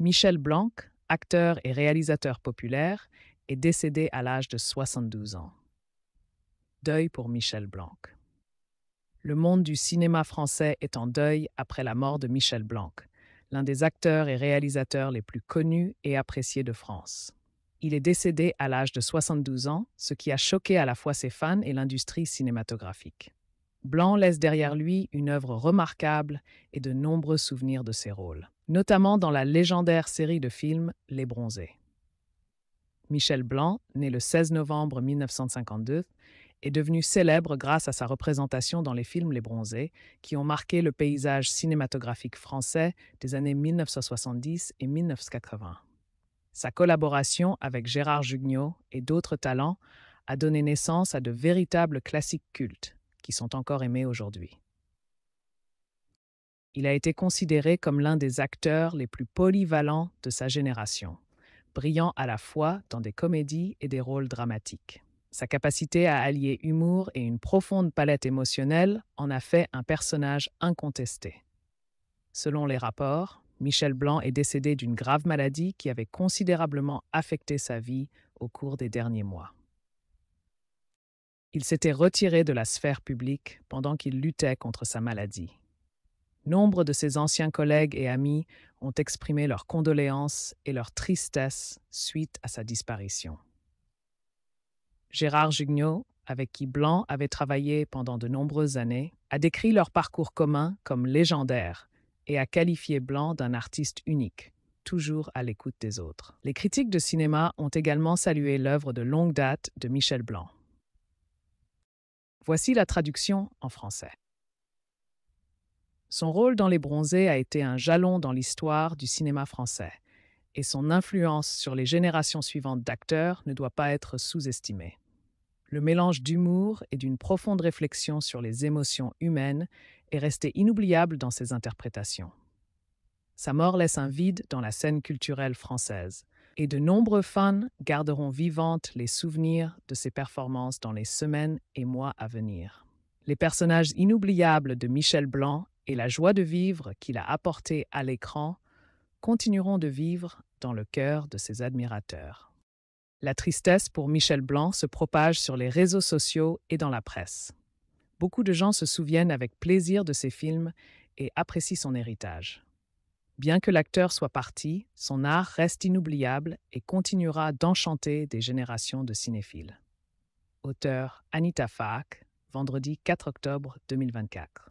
Michel Blanc, acteur et réalisateur populaire, est décédé à l'âge de 72 ans. Deuil pour Michel Blanc. Le monde du cinéma français est en deuil après la mort de Michel Blanc, l'un des acteurs et réalisateurs les plus connus et appréciés de France. Il est décédé à l'âge de 72 ans, ce qui a choqué à la fois ses fans et l'industrie cinématographique. Blanc laisse derrière lui une œuvre remarquable et de nombreux souvenirs de ses rôles notamment dans la légendaire série de films Les Bronzés. Michel Blanc, né le 16 novembre 1952, est devenu célèbre grâce à sa représentation dans les films Les Bronzés, qui ont marqué le paysage cinématographique français des années 1970 et 1980. Sa collaboration avec Gérard Jugnot et d'autres talents a donné naissance à de véritables classiques cultes qui sont encore aimés aujourd'hui. Il a été considéré comme l'un des acteurs les plus polyvalents de sa génération, brillant à la fois dans des comédies et des rôles dramatiques. Sa capacité à allier humour et une profonde palette émotionnelle en a fait un personnage incontesté. Selon les rapports, Michel Blanc est décédé d'une grave maladie qui avait considérablement affecté sa vie au cours des derniers mois. Il s'était retiré de la sphère publique pendant qu'il luttait contre sa maladie. Nombre de ses anciens collègues et amis ont exprimé leurs condoléances et leur tristesse suite à sa disparition. Gérard Jugnot, avec qui Blanc avait travaillé pendant de nombreuses années, a décrit leur parcours commun comme légendaire et a qualifié Blanc d'un artiste unique, toujours à l'écoute des autres. Les critiques de cinéma ont également salué l'œuvre de longue date de Michel Blanc. Voici la traduction en français. Son rôle dans Les Bronzés a été un jalon dans l'histoire du cinéma français, et son influence sur les générations suivantes d'acteurs ne doit pas être sous-estimée. Le mélange d'humour et d'une profonde réflexion sur les émotions humaines est resté inoubliable dans ses interprétations. Sa mort laisse un vide dans la scène culturelle française, et de nombreux fans garderont vivantes les souvenirs de ses performances dans les semaines et mois à venir. Les personnages inoubliables de Michel Blanc et la joie de vivre qu'il a apportée à l'écran continueront de vivre dans le cœur de ses admirateurs. La tristesse pour Michel Blanc se propage sur les réseaux sociaux et dans la presse. Beaucoup de gens se souviennent avec plaisir de ses films et apprécient son héritage. Bien que l'acteur soit parti, son art reste inoubliable et continuera d'enchanter des générations de cinéphiles. Auteur Anita Fak, vendredi 4 octobre 2024.